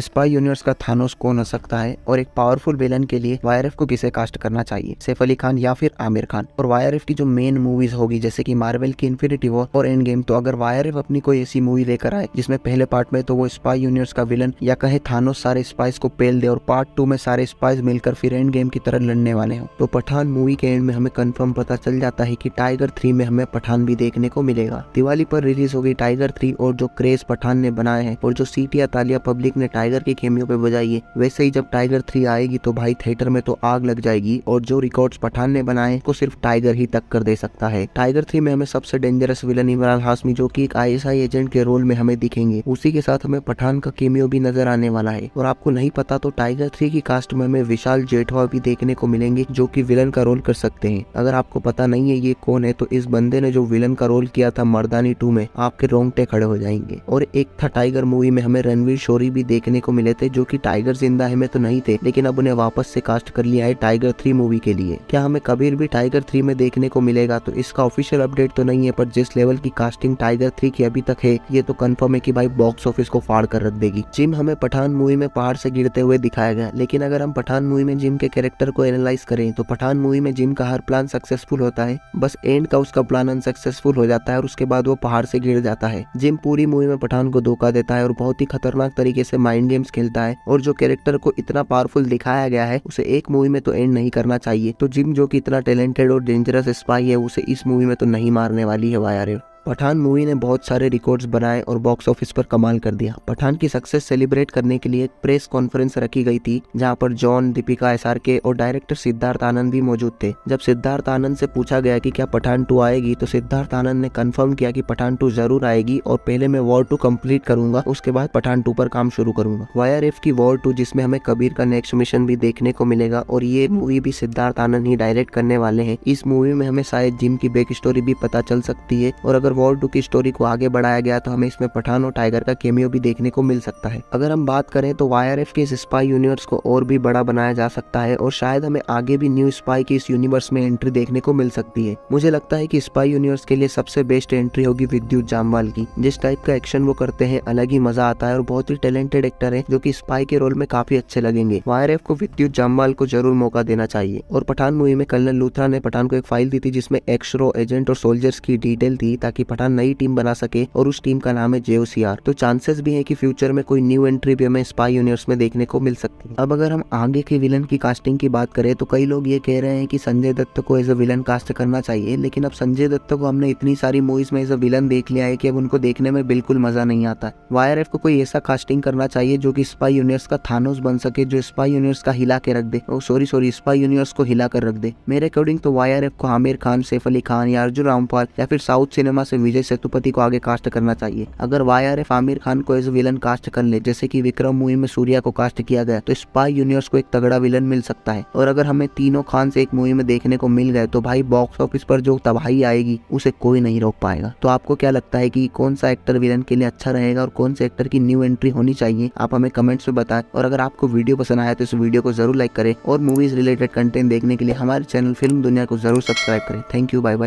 spy universe का Thanos कौन हो सकता है और एक पावरफुल विलन के लिए वायर को किसे कास्ट करना चाहिए सैफ अली खान या फिर आमिर खान और वायर की जो मेन मूवीज होगी जैसे कि मार्वल की इन्फिनिटी वॉर और एंड गेम तो अगर वायरएफ अपनी कोई ऐसी मूवी लेकर आए जिसमें पहले पार्ट में तो वो स्पाई यूनिवर्स का विलन या कहे थानोस सारे स्पाइस को पेल दे और पार्ट टू में सारे स्पाइस मिलकर फिर एंड गेम की तरह लड़ने वाले हो तो पठान मूवी के एंड में हमें कन्फर्म पता चल जाता है की टाइगर थ्री में हमें पठान भी देखने को मिलेगा दिवाली पर रिलीज होगी टाइगर थ्री और जो क्रेज पठान ने बनाया है और जो सीटिया तालिया पब्लिक ने टाइगर के खेमियों पे बजाइए वैसे ही जब टाइगर थ्री आएगी तो भाई थिएटर में तो आग लग जाएगी और जो रिकॉर्ड पठान ने बनाए को सिर्फ टाइगर ही तक कर दे सकता है टाइगर थ्री में हमें सबसे डेंजरस विलन इमरान हाशमी जो की एक आई एजेंट के रोल में हमें दिखेंगे उसी के साथ हमें पठान का केमियो भी नजर आने वाला है और आपको नहीं पता तो टाइगर थ्री की कास्ट में हमें विशाल जेठवा भी देखने को मिलेंगे जो की विलन का रोल कर सकते हैं अगर आपको पता नहीं है ये कौन है तो इस बंदे ने जो विलन का रोल किया था मर्दानी टू में आपके रोंगटे खड़े हो जाएंगे और एक था टाइगर मूवी में हमें रणवीर शोरी भी देखने देखने को मिले थे जो कि टाइगर जिंदा है में तो नहीं थे लेकिन अब उन्हें वापस से कास्ट कर लिया है टाइगर थ्री मूवी के लिए क्या हमें कबीर भी टाइगर थ्री में देखने को मिलेगा तो इसका ऑफिशियल अपडेट तो नहीं है पर जिस लेवल की कास्टिंग टाइगर थ्री की अभी तक है ये तो कन्फर्म है की भाई बॉक्स ऑफिस को फाड़ कर रख देगी जिम हमें पठान मूवी में पहाड़ से गिरते हुए दिखाया गया लेकिन अगर हम पठान मूवी में जिम के कैरेक्टर को एनालाइज करें तो पठान मूवी में जिम का हर प्लान सक्सेसफुल होता है बस एंड का उसका प्लान अनसक्सेसफुल हो जाता है और उसके बाद वो पहाड़ से गिर जाता है जिम पूरी मूवी में पठान को धोखा देता है और बहुत ही खतरनाक तरीके से माइंड माइंड गेम्स खेलता है और जो कैरेक्टर को इतना पावरफुल दिखाया गया है उसे एक मूवी में तो एंड नहीं करना चाहिए तो जिम जो कि इतना टैलेंटेड और डेंजरस स्पाई है उसे इस मूवी में तो नहीं मारने वाली है वायर पठान मूवी ने बहुत सारे रिकॉर्ड्स बनाए और बॉक्स ऑफिस पर कमाल कर दिया पठान की सक्सेस सेलिब्रेट करने के लिए एक प्रेस कॉन्फ्रेंस रखी गई थी जहां पर जॉन दीपिका एस और डायरेक्टर सिद्धार्थ आनंद भी मौजूद थे जब सिद्धार्थ आनंद से पूछा गया कि क्या पठान टू आएगी तो सिद्धार्थ आनंद ने कन्फर्म किया कि पठान टू जरूर आएगी और पहले मैं वॉर टू कम्प्लीट करूंगा उसके बाद पठान टू पर काम शुरू करूंगा वायर एफ की वॉर टू जिसमें हमें कबीर का नेक्स्ट मिशन भी देखने को मिलेगा और ये मूवी भी सिद्धार्थ आनंद ही डायरेक्ट करने वाले है इस मूवी में हमें शायद जिम की बैक स्टोरी भी पता चल सकती है और अगर और वॉर टू की स्टोरी को आगे बढ़ाया गया तो हमें इसमें पठान और टाइगर का केमियो भी देखने को मिल सकता है अगर हम बात करें तो वाई के इस स्पाई यूनिवर्स को और भी बड़ा बनाया जा सकता है और शायद हमें आगे भी न्यू स्पाई की इस यूनिवर्स में एंट्री देखने को मिल सकती है मुझे लगता है की स्पाई यूनिवर्स के लिए सबसे बेस्ट एंट्री होगी विद्युत जामवाल की जिस टाइप का एक्शन वो करते हैं अलग ही मजा आता है और बहुत ही टैलेंटेड एक्टर है जो की स्पाई के रोल में काफी अच्छे लगेंगे वाई को विद्युत जामवाल को जरूर मौका देना चाहिए और पठान मूवी में कर्नल लूथरा ने पठान को एक फाइल दी थी जिसमें एक्सरो एजेंट और सोल्जर्स की डिटेल थी ताकि कि पठान नई टीम बना सके और उस टीम का नाम है जेओसीआर तो चांसेस भी है कि फ्यूचर में कोई न्यू एंट्री भी हमें स्पाई यूनिवर्स में देखने को मिल सकती है अब अगर हम आगे के विलन की कास्टिंग की बात करें तो कई लोग ये कह रहे हैं कि संजय दत्त को एज अ विलन कास्ट करना चाहिए लेकिन अब संजय दत्त को हमने इतनी सारी मूवीज में एज अ विलन देख लिया है कि अब उनको देखने में बिल्कुल मजा नहीं आता वायर एफ को कोई ऐसा कास्टिंग करना चाहिए जो कि स्पाई यूनिवर्स का थानोस बन सके जो स्पाई यूनिवर्स का हिला के रख दे oh sorry sorry spy universe को हिला कर रख दे मेरे अकॉर्डिंग तो वायर एफ को आमिर खान सैफ अली खान या अर्जुन रामपाल या फिर साउथ सिनेमा से विजय सेतुपति को आगे कास्ट करना चाहिए अगर Y R F Aamir Khan को एज विलन कास्ट कर ले जैसे की विक्रम मूवी में सूर्या को कास्ट किया गया तो स्पाई यूनिवर्स को एक तगड़ा विलन मिल सकता है और अगर हमें तीनों खान से एक मूवी में देखने को मिल गए तो भाई बॉक्स ऑफिस पर जो तबाही आएगी उसे कोई नहीं रोक पाएगा तो आपको क्या लगता है कि कौन सा एक्टर विलन के लिए अच्छा रहेगा और कौन से एक्टर की न्यू एंट्री होनी चाहिए आप हमें कमेंट्स में बताएं और अगर आपको वीडियो पसंद आया तो इस वीडियो को जरूर लाइक करें और मूवीज रिलेटेड कंटेंट देखने के लिए हमारे चैनल फिल्म दुनिया को जरूर सब्सक्राइब करें थैंक यू बाय बाय